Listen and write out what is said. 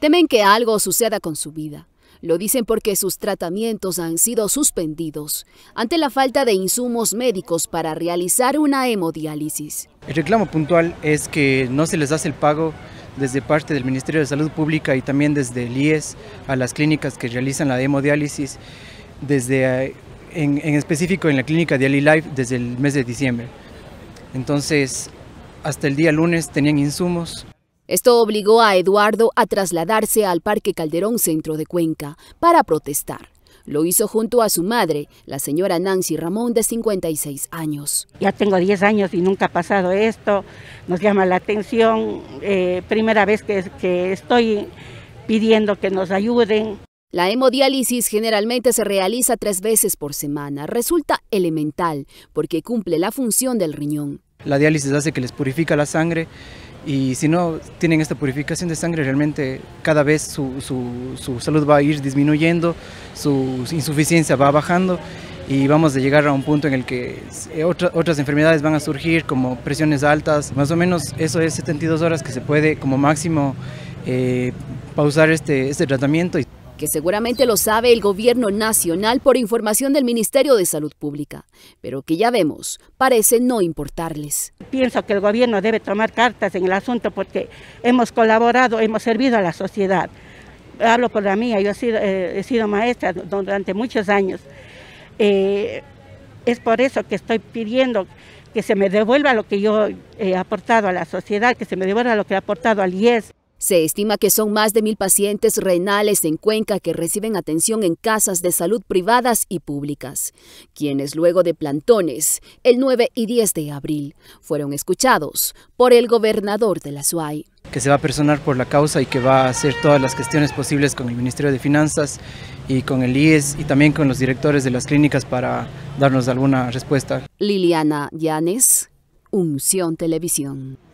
Temen que algo suceda con su vida. Lo dicen porque sus tratamientos han sido suspendidos ante la falta de insumos médicos para realizar una hemodiálisis. El reclamo puntual es que no se les hace el pago desde parte del Ministerio de Salud Pública y también desde el IES a las clínicas que realizan la hemodiálisis, desde, eh, en, específico en la clínica de Life desde el mes de diciembre. Entonces, hasta el día lunes tenían insumos, esto obligó a Eduardo a trasladarse al Parque Calderón Centro de Cuenca para protestar. Lo hizo junto a su madre, la señora Nancy Ramón, de 56 años. Ya tengo 10 años y nunca ha pasado esto. Nos llama la atención. Eh, primera vez que, que estoy pidiendo que nos ayuden. La hemodiálisis generalmente se realiza tres veces por semana. Resulta elemental porque cumple la función del riñón. La diálisis hace que les purifica la sangre y si no tienen esta purificación de sangre, realmente cada vez su, salud va a ir disminuyendo, su insuficiencia va bajando y vamos a llegar a un punto en el que eh, otras enfermedades van a surgir como presiones altas. Más o menos eso es 72 horas que se puede como máximo eh, pausar este, este tratamiento que seguramente lo sabe el gobierno nacional por información del Ministerio de Salud Pública, pero que ya vemos, parece no importarles. Pienso que el gobierno debe tomar cartas en el asunto porque hemos colaborado, hemos servido a la sociedad. Hablo por la mía, yo he sido, eh, maestra durante muchos años. Eh, es por eso que estoy pidiendo que se me devuelva lo que yo he aportado a la sociedad, que se me devuelva lo que he aportado al IES. Se estima que son más de mil pacientes renales en Cuenca que reciben atención en casas de salud privadas y públicas, quienes luego de plantones el 9 y 10 de abril fueron escuchados por el gobernador de la Suai, Que se va a personar por la causa y que va a hacer todas las cuestiones posibles con el Ministerio de Finanzas y con el IES y también con los directores de las clínicas para darnos alguna respuesta. Liliana Llanes, Unción Televisión.